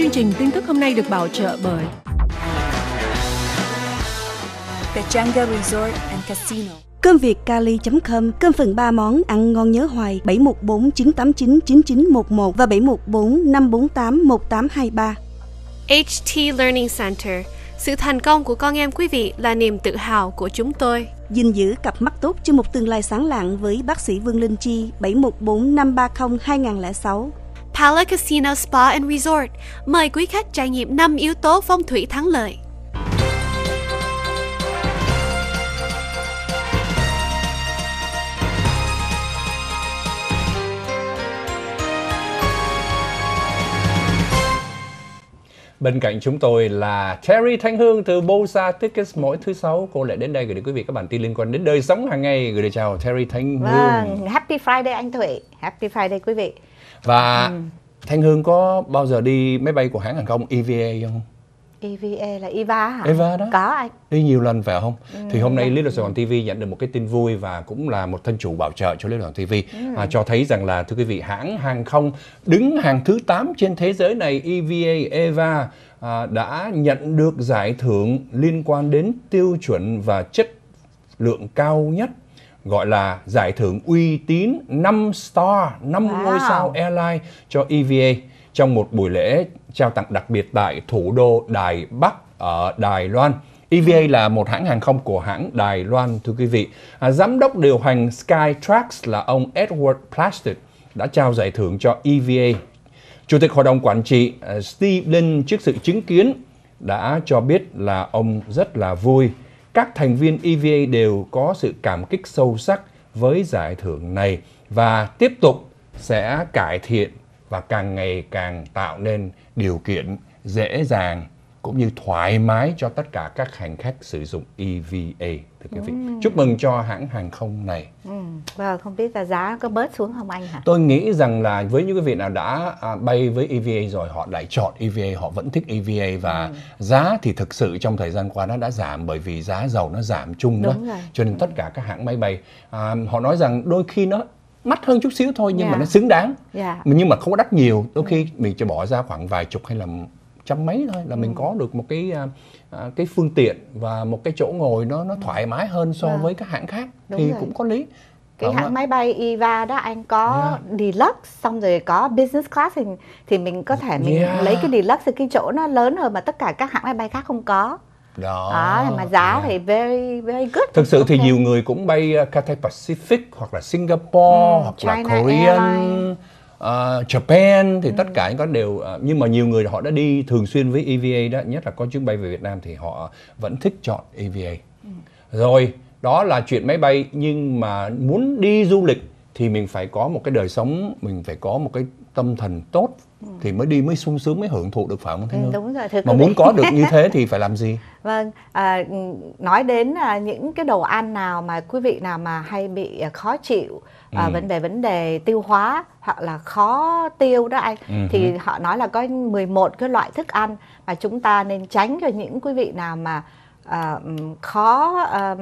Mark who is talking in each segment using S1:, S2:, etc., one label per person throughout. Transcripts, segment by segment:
S1: Chương trình tin tức hôm nay được bảo trợ bởi
S2: the jungle Resort and Casino.
S1: Cơm Việt Cali.com, cơm phần 3 món ăn ngon nhớ hoài 714 989 9911 và 714 548 1823. HT Learning Center, sự thành công của con em quý vị là niềm tự hào của chúng tôi. Gìn giữ cặp mắt tốt cho một tương lai sáng lạng với bác sĩ Vương Linh Chi 714 530 2006. Pala Casino Spa and Resort mời quý khách trải nghiệm 5 yếu tố phong thủy thắng lợi.
S2: Bên cạnh chúng tôi là Terry Thanh Hương từ Bosa Tickets mỗi thứ sáu cô lại đến đây gửi đến quý vị các bản tin liên quan đến đời sống hàng ngày gửi lời chào Terry Thanh Hương. Vâng,
S1: Happy Friday anh Thủy, Happy Friday quý vị
S2: và ừ. thanh hương có bao giờ đi máy bay của hãng hàng không eva không
S1: EVA là EVA hả? EVA đó. Có anh.
S2: Đi nhiều lần phải không? Ừ, thì hôm nay Lý Luật Sài Gòn TV nhận được một cái tin vui và cũng là một thân chủ bảo trợ cho Lý Luật Sài Gòn TV ừ. à, cho thấy rằng là thưa quý vị hãng hàng không đứng hàng thứ 8 trên thế giới này EVA EVA à, đã nhận được giải thưởng liên quan đến tiêu chuẩn và chất lượng cao nhất gọi là giải thưởng uy tín 5 star, 5 wow. ngôi sao airline cho EVA trong một buổi lễ trao tặng đặc biệt tại thủ đô Đài Bắc ở Đài Loan. EVA ừ. là một hãng hàng không của hãng Đài Loan thưa quý vị. À, giám đốc điều hành Skytrax là ông Edward Plastic đã trao giải thưởng cho EVA. Chủ tịch hội đồng quản trị à, Steve Lin trước sự chứng kiến đã cho biết là ông rất là vui các thành viên EVA đều có sự cảm kích sâu sắc với giải thưởng này và tiếp tục sẽ cải thiện và càng ngày càng tạo nên điều kiện dễ dàng cũng như thoải mái cho tất cả các hành khách sử dụng EVA thưa quý vị. Ừ. Chúc mừng cho hãng hàng không này.
S1: Ừ. Và vâng, không biết là giá có bớt xuống không anh hả?
S2: Tôi nghĩ rằng là với những quý vị nào đã à, bay với EVA rồi họ lại chọn EVA, họ vẫn thích EVA và ừ. giá thì thực sự trong thời gian qua nó đã giảm bởi vì giá dầu nó giảm chung đó. Cho nên ừ. tất cả các hãng máy bay à, họ nói rằng đôi khi nó mắc hơn chút xíu thôi nhưng yeah. mà dạ. nó xứng đáng. Yeah. Dạ. Nhưng mà không có đắt nhiều, đôi khi mình chỉ bỏ ra khoảng vài chục hay là trăm mấy thôi là ừ. mình có được một cái à, à, cái phương tiện và một cái chỗ ngồi nó nó ừ. thoải mái hơn so à. với các hãng khác Đúng thì rồi. cũng có lý cái hãng máy
S1: bay Eva đó anh có yeah. deluxe xong rồi có business class thì, thì mình có thể mình yeah. lấy cái deluxe thì cái chỗ nó lớn hơn mà tất cả các hãng máy bay khác không có
S2: đó, đó mà giá yeah.
S1: thì very very good
S2: thực sự okay. thì nhiều người cũng bay à, Cathay Pacific hoặc là Singapore ừ, hoặc China là Korean Airlines uh, Japan thì ừ. tất cả những cái đều uh, nhưng mà nhiều người họ đã đi thường xuyên với EVA đó nhất là có chuyến bay về Việt Nam thì họ vẫn thích chọn EVA ừ. rồi đó là chuyện máy bay nhưng mà muốn đi du lịch thì mình phải có một cái đời sống mình phải có một cái tâm thần tốt thì mới đi mới sung sướng mới hưởng thụ được phải không thế ừ, đúng
S1: rồi mà muốn có được như thế
S2: thì phải làm gì
S1: vâng à, nói đến à, những cái đồ ăn nào mà quý vị nào mà hay bị à, khó chịu à, ừ. vấn đề vấn đề tiêu hóa hoặc là khó tiêu đó anh ừ. thì họ nói là có 11 cái loại thức ăn mà chúng ta nên tránh cho những quý vị nào mà uh, khó um,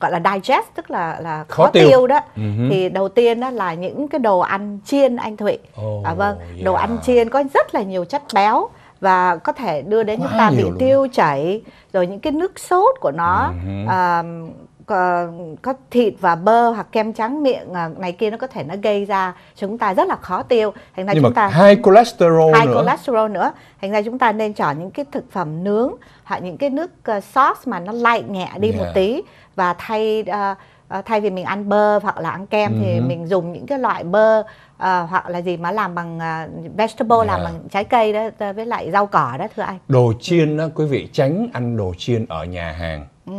S1: gọi là digest tức là là khó, khó tiêu. tiêu đó uh-huh. thì đầu tiên đó là những cái đồ ăn chiên anh Thụy oh, à, vâng yeah. Dạ. đồ ăn chiên có rất là nhiều chất béo và có thể đưa đến Quá chúng ta bị luôn. tiêu chảy rồi những cái nước sốt của nó uh-huh. um, uh, có thịt và bơ hoặc kem trắng miệng à, này kia nó có thể nó gây ra chúng ta rất là khó tiêu thành ra Nhưng chúng ta hai
S2: cholesterol hai nữa. cholesterol
S1: nữa thành ra chúng ta nên chọn những cái thực phẩm nướng hoặc những cái nước ờ, sauce mà nó lại nhẹ đi yeah. một tí và thay uh, thay vì mình ăn bơ hoặc là ăn kem uh-huh. thì mm-hmm. mình dùng những cái loại bơ uh, hoặc là gì mà làm bằng uh, vegetable yeah. làm bằng trái cây đó với lại rau cỏ đó thưa anh
S2: đồ chiên đó quý vị tránh ăn đồ chiên ở nhà hàng ừ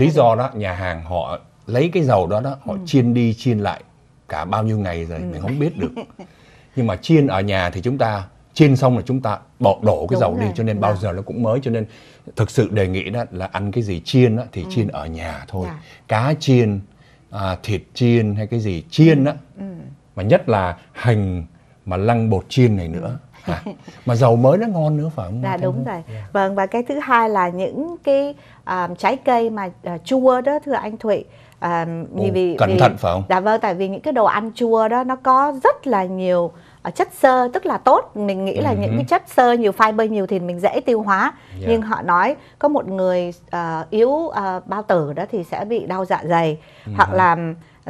S2: lý do đó nhà hàng họ lấy cái dầu đó đó họ ừ. chiên đi chiên lại cả bao nhiêu ngày rồi ừ. mình không biết được nhưng mà chiên ở nhà thì chúng ta chiên xong là chúng ta bỏ đổ cái Đúng dầu rồi. đi cho nên bao giờ nó cũng mới cho nên thực sự đề nghị đó là ăn cái gì chiên đó, thì ừ. chiên ở nhà thôi dạ. cá chiên à, thịt chiên hay cái gì chiên đó ừ. ừ. mà nhất là hành mà lăng bột chiên này nữa ừ. À, mà dầu mới nó ngon nữa phải không? Dạ đúng rồi. Yeah.
S1: Dạ. Vâng và cái thứ hai là những cái um, trái cây mà uh, chua đó thưa anh Thụy. Um, Ồ, vì, vì, cẩn thận phải không? Dạ vâng tại vì những cái đồ ăn chua đó nó có rất là nhiều chất xơ tức là tốt mình nghĩ là uh những ừ cái chất xơ nhiều fiber nhiều thì mình dễ tiêu hóa yeah. Dạ. nhưng họ nói có một người uh, yếu uh, bao tử đó thì sẽ bị đau dạ dày uh hoặc là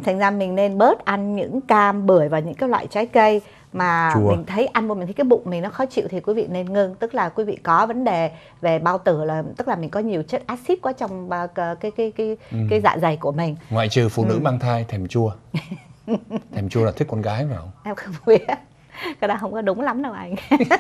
S1: thành ra mình nên bớt ăn những cam bưởi và những cái loại trái cây mà Chua. mình thấy ăn vô mình thấy cái bụng mình nó khó chịu thì quý vị nên ngưng tức là quý vị có vấn đề về bao tử là tức là mình có nhiều chất axit quá trong à, cái cái cái cái, ừ. cái dạ dày của mình
S2: ngoại trừ phụ nữ ừ. mang thai thèm chua thèm chua là thích con gái phải không
S1: em không biết cái đó không có đúng lắm đâu anh và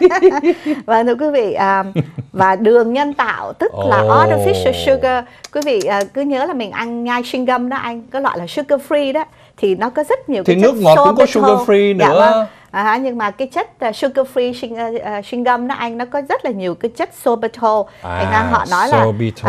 S1: vâng, thưa quý vị à, và đường nhân tạo tức oh. là artificial sugar quý vị à, cứ nhớ là mình ăn nhai sinh gum đó anh cái loại là sugar free đó thì nó có rất nhiều thì cái nước ngọt cũng có sugar free dạ nữa dạ, à, nhưng mà cái chất uh, sugar free sinh chewing à, à, gum nó anh nó có rất là nhiều cái chất sorbitol à, thành ra họ nói là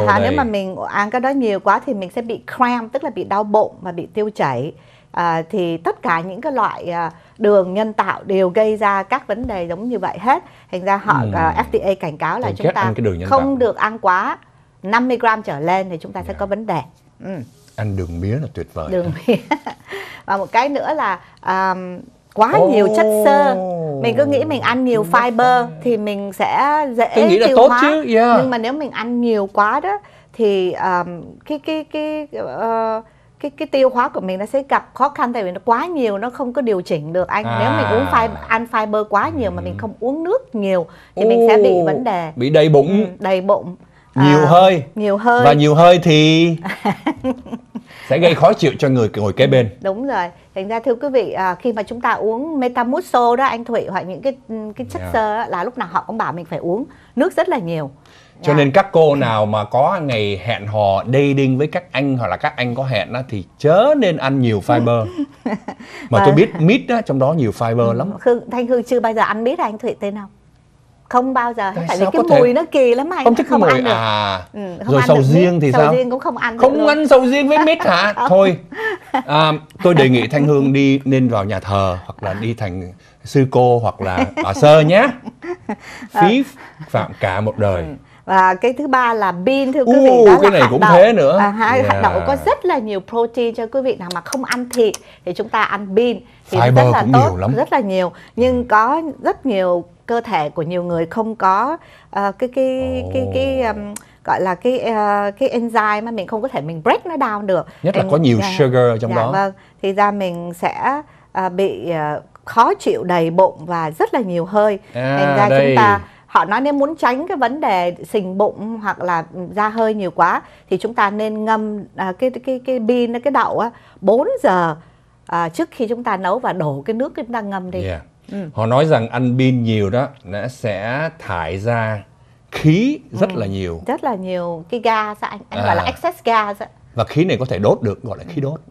S1: à, nếu mà mình ăn cái đó nhiều quá thì mình sẽ bị cramp tức là bị đau bụng và bị tiêu chảy à, thì tất cả những cái loại à, đường nhân tạo đều gây ra các vấn đề giống như vậy hết thành ra họ ừ. à, FDA cảnh cáo là Tôi chúng ta không tạo. được ăn quá 50 gram trở lên thì chúng ta yeah. sẽ dạ. có vấn đề ừ.
S2: ăn đường mía là tuyệt vời đường
S1: mía và một cái nữa là um, quá oh. nhiều chất xơ mình cứ nghĩ mình ăn nhiều fiber thì mình sẽ dễ Tôi nghĩ là tiêu tốt hóa chứ. Yeah. nhưng mà nếu mình ăn nhiều quá đó thì um, cái cái cái uh, cái cái tiêu hóa của mình nó sẽ gặp khó khăn tại vì nó quá nhiều nó không có điều chỉnh được anh à. nếu mình uống à. fiber, ăn fiber quá nhiều mà mình ừ. không uống nước nhiều thì Ô, mình sẽ bị vấn đề
S2: bị đầy bụng ừ, đầy bụng nhiều à, hơi
S1: nhiều hơi và nhiều
S2: hơi thì sẽ gây khó chịu cho người ngồi kế bên
S1: đúng rồi thành ra thưa quý vị à, khi mà chúng ta uống metamucil đó anh thụy hoặc những cái cái chất yeah. là lúc nào họ cũng bảo mình phải uống nước rất là nhiều
S2: cho yeah. nên các cô nào mà có ngày hẹn hò dating với các anh hoặc là các anh có hẹn đó, thì chớ nên ăn nhiều fiber mà tôi vâng. biết mít đó, trong đó nhiều fiber ừ, lắm
S1: khương thanh hương chưa bao giờ ăn mít anh thụy tên không không bao giờ tại, tại vì cái mùi thể... nó kỳ lắm anh không thích không mùi ăn được. à ừ,
S2: không rồi ăn sầu được riêng thì sầu sao riêng cũng không ăn không được ăn sầu riêng với mít hả thôi à, tôi đề nghị thanh hương đi nên vào nhà thờ hoặc là đi thành sư cô hoặc là bà sơ nhé phí phạm cả một đời ừ
S1: và cái thứ ba là pin thưa quý vị uh, đó cái là này cũng đậu. thế nữa à, hạt, yeah. đậu có rất là nhiều protein cho quý vị nào mà không ăn thịt thì chúng ta ăn pin thì Fiber rất là tốt nhiều lắm. rất là nhiều nhưng có rất nhiều cơ thể của nhiều người không có uh, cái cái cái cái um, gọi là cái uh, cái enzyme mà mình không có thể mình break nó down được nhất là Em, có nhiều dạ, sugar trong dạ, đó vâng thì ra mình sẽ uh, bị uh, khó chịu đầy bụng và rất là nhiều hơi à, thành ra đây. chúng ta họ nói nếu muốn tránh cái vấn đề sình bụng hoặc là ra hơi nhiều quá thì chúng ta nên ngâm à, cái cái cái pin cái, cái đậu á 4 giờ à, trước khi chúng ta nấu và đổ cái nước chúng ta ngâm đi. Yeah.
S2: Ừ. họ nói rằng ăn pin nhiều đó nó sẽ thải ra khí rất ừ. là nhiều
S1: rất là nhiều cái gas anh anh à. gọi là à. excess gas
S2: và khí này có thể đốt được gọi là khí đốt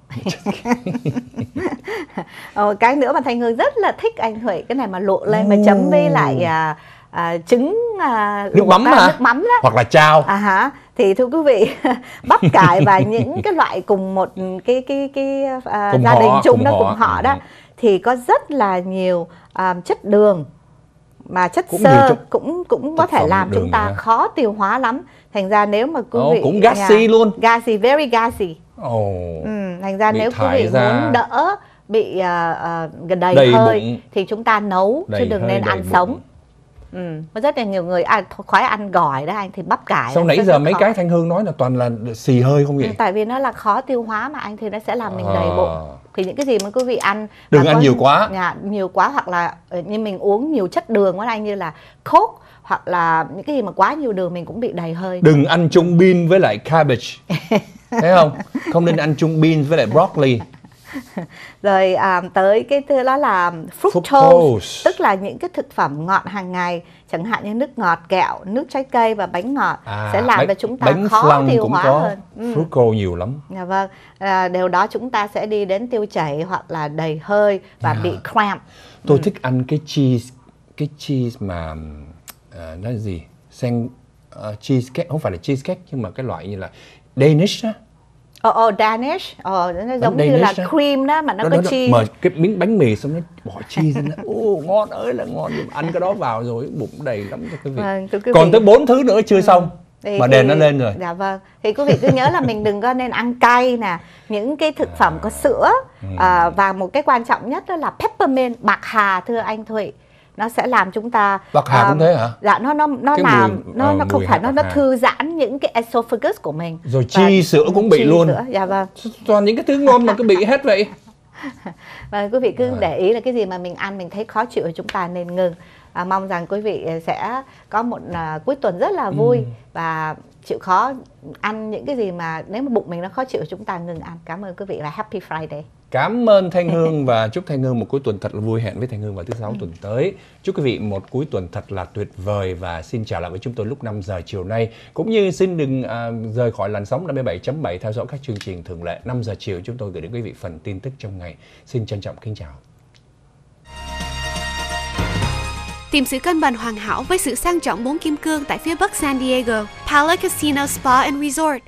S1: ờ, cái nữa mà thanh hương rất là thích anh huệ cái này mà lộ lên mà chấm với lại à, à, trứng à, nước mắm à, nước mắm đó. hoặc
S2: là chao à
S1: hả thì thưa quý vị bắp cải và những cái loại cùng một cái cái cái à, cùng gia họ, đình chung cùng đó họ. cùng họ đó ừ, ừ thì có rất là nhiều um, chất đường mà chất cũng sơ chất, cũng cũng có thể làm chúng ta nữa. khó tiêu hóa lắm thành ra nếu mà quý oh, vị cũng gassy nhà, luôn gassy very gassy
S2: oh, ừ, thành ra nếu quý vị ra... muốn
S1: đỡ bị uh, uh, đầy, đầy hơi bụng. thì chúng ta nấu đầy chứ đừng nên ăn sống ừ. rất là nhiều người à, khoái ăn gỏi đó anh thì bắp cải sau nãy giờ mấy khó. cái
S2: thanh hương nói là toàn là xì hơi không vậy ừ,
S1: tại vì nó là khó tiêu hóa mà anh thì nó sẽ làm mình à. đầy bụng thì những cái gì mà quý vị ăn đừng à, ăn nhiều quá nhà, dạ, nhiều quá hoặc là ờ, như mình uống nhiều chất đường quá anh như là coke hoặc là những cái gì mà quá nhiều đường mình cũng bị đầy hơi đừng
S2: ăn chung bean với lại cabbage thấy không không nên ăn chung bean với lại broccoli
S1: rồi à, tới cái thứ đó là fructose, fructose tức là những cái thực phẩm ngọt hàng ngày chẳng hạn như nước ngọt kẹo nước trái cây và bánh ngọt à, sẽ làm cho chúng ta bánh khó tiêu hóa có hơn ừ.
S2: fructose nhiều lắm
S1: à, vâng à, điều đó chúng ta sẽ đi đến tiêu chảy hoặc là đầy hơi và à. bị cramp
S2: tôi ừ. thích ăn cái cheese cái cheese mà uh, à, nó gì sen uh, ờ, cheesecake không phải là cheese cheesecake nhưng mà cái loại như là Danish á
S1: ờ ờ danish ờ nó ờ, giống danish như là đó. cream đó mà nó đó, có đó, đó. cheese mở
S2: cái miếng bánh mì xong nó bỏ cheese lên
S1: ô ngon ơi
S2: là ngon ăn cái đó vào rồi bụng đầy lắm cho quý vị à, quý còn vị... tới bốn thứ nữa chưa ừ. xong
S1: thì, mà đèn nó lên rồi dạ vâng thì quý vị cứ nhớ là mình đừng có nên ăn cay nè những cái thực phẩm có sữa ừ. à, và một cái quan trọng nhất đó là peppermint bạc hà thưa anh thụy nó sẽ làm chúng ta bạc hà um, cũng thế hả dạ nó nó nó cái làm mùi, nó uh, nó không phải nó nó thư giãn những cái esophagus của mình
S2: rồi chi và, sữa cũng bị luôn sữa.
S1: dạ vâng toàn những cái thứ ngon mà cứ bị hết vậy và vâng, quý vị cứ à. để ý là cái gì mà mình ăn mình thấy khó chịu thì chúng ta nên ngừng à, mong rằng quý vị sẽ có một à, cuối tuần rất là vui ừ. và chịu khó ăn những cái gì mà nếu mà bụng mình nó khó chịu chúng ta ngừng ăn cảm ơn quý vị và happy friday
S2: cảm ơn thanh hương và chúc thanh hương một cuối tuần thật là vui hẹn với thanh hương vào thứ sáu ừ. tuần tới chúc quý vị một cuối tuần thật là tuyệt vời và xin chào lại với chúng tôi lúc 5 giờ chiều nay cũng như xin đừng à, rời khỏi làn sóng 57.7 theo dõi các chương trình thường lệ 5 giờ chiều chúng tôi gửi đến quý vị phần tin tức trong ngày xin trân trọng kính chào
S1: tìm sự cân bằng hoàn hảo với sự sang trọng bốn kim cương tại phía bắc San Diego, Pala Casino Spa and Resort